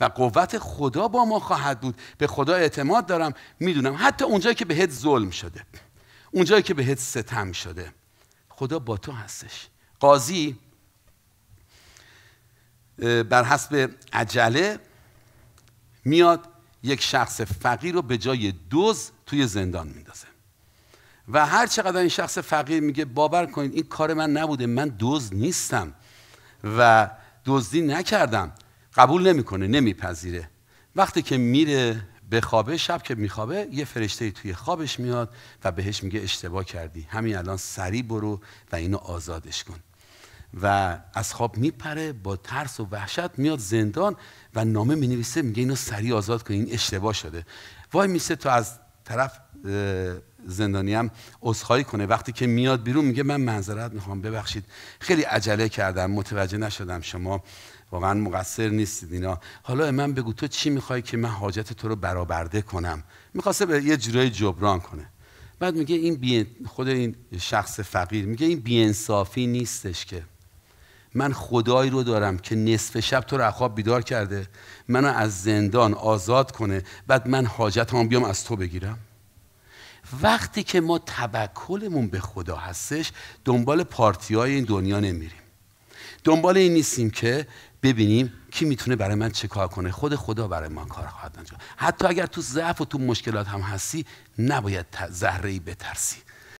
و قوت خدا با ما خواهد بود به خدا اعتماد دارم میدونم حتی اونجایی که بهت ظلم شده اونجایی که بهت ستم شده خدا با تو هستش قاضی بر حسب عجله میاد یک شخص فقیر رو به جای دوز توی زندان میندازه و هر چقدر این شخص فقیر میگه باور کنید این کار من نبوده من دوز نیستم و دزدی نکردم قبول نمیکنه نمیپذیره وقتی که میره به خوابه شب که میخوابه یه فرشته توی خوابش میاد و بهش میگه اشتباه کردی همین الان سریع برو و اینو آزادش کن و از خواب میپره با ترس و وحشت میاد زندان و نامه مینویسه میگه اینو سری آزاد کن این اشتباه شده وای میسه تو از طرف زندانی هم اصخایی کنه وقتی که میاد بیرون میگه من منظرت میخوام ببخشید خیلی عجله کردم متوجه نشدم شما واقعا مقصر نیستید اینا حالا من بگو تو چی میخوای که من حاجت تو رو برابرده کنم میخواسته به یه جورایی جبران کنه بعد میگه این خود این شخص فقیر میگه این بیانصافی نیستش که من خدایی رو دارم که نصف شب تو رو خواب بیدار کرده منو از زندان آزاد کنه بعد من حاجت هم بیام از تو بگیرم وقتی که ما توکلمون به خدا هستش دنبال پارتی های این دنیا نمیریم دنبال این نیستیم که ببینیم کی میتونه برای من چه کار کنه خود خدا برای من کار خواهد انجام حتی اگر تو ضعف و تو مشکلات هم هستی نباید زهره ای بترسی